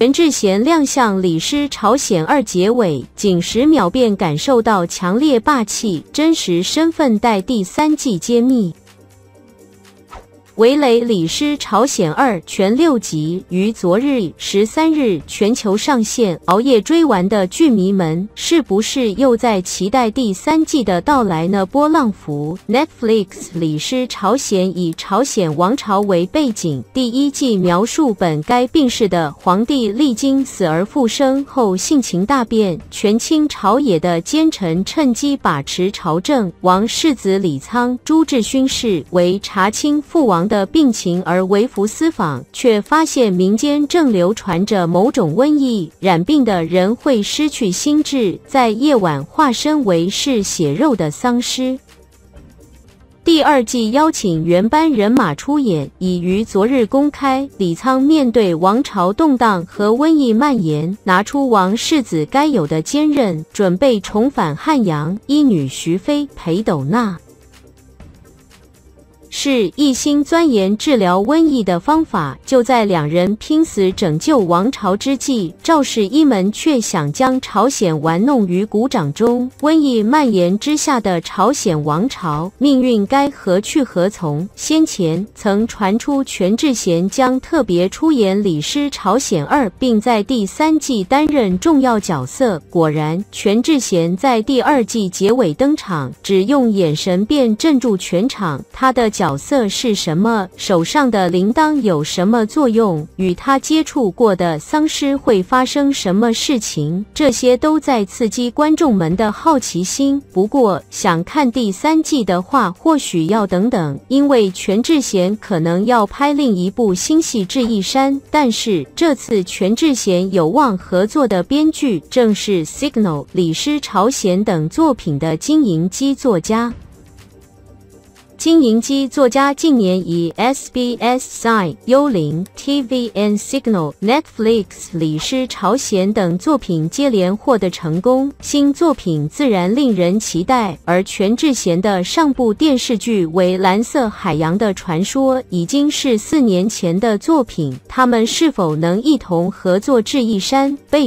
全智贤亮相《李诗朝鲜二》结尾，仅十秒便感受到强烈霸气，真实身份待第三季揭秘。《傀儡李师朝鲜》二全六集于昨日十三日全球上线，熬夜追完的剧迷们是不是又在期待第三季的到来呢？波浪符，Netflix《李师朝鲜》以朝鲜王朝为背景，第一季描述本该病逝的皇帝历经死而复生后性情大变，权倾朝野的奸臣趁机把持朝政，王世子李苍、朱志勋氏为查清父王。的病情而微服私访，却发现民间正流传着某种瘟疫，染病的人会失去心智，在夜晚化身为嗜血肉的丧尸。第二季邀请原班人马出演，已于昨日公开。李沧面对王朝动荡和瘟疫蔓延，拿出王世子该有的坚韧，准备重返汉阳。一女徐飞，裴斗娜。是一心钻研治疗瘟疫的方法。就在两人拼死拯救王朝之际，赵氏一门却想将朝鲜玩弄于股掌中。瘟疫蔓延之下的朝鲜王朝命运该何去何从？先前曾传出全智贤将特别出演《李师朝鲜二》，并在第三季担任重要角色。果然，全智贤在第二季结尾登场，只用眼神便镇住全场。他的。角色是什么？手上的铃铛有什么作用？与他接触过的丧尸会发生什么事情？这些都在刺激观众们的好奇心。不过，想看第三季的话，或许要等等，因为全智贤可能要拍另一部新戏《智异山》。但是，这次全智贤有望合作的编剧正是《Signal》《李诗朝鲜》等作品的经营机作家。金银姬作家近年以 SBS sign 幽灵 TVN signal Netflix 李诗朝鲜等作品接连获得成功，新作品自然令人期待。而全智贤的上部电视剧为《蓝色海洋的传说》，已经是四年前的作品，他们是否能一同合作至一山？被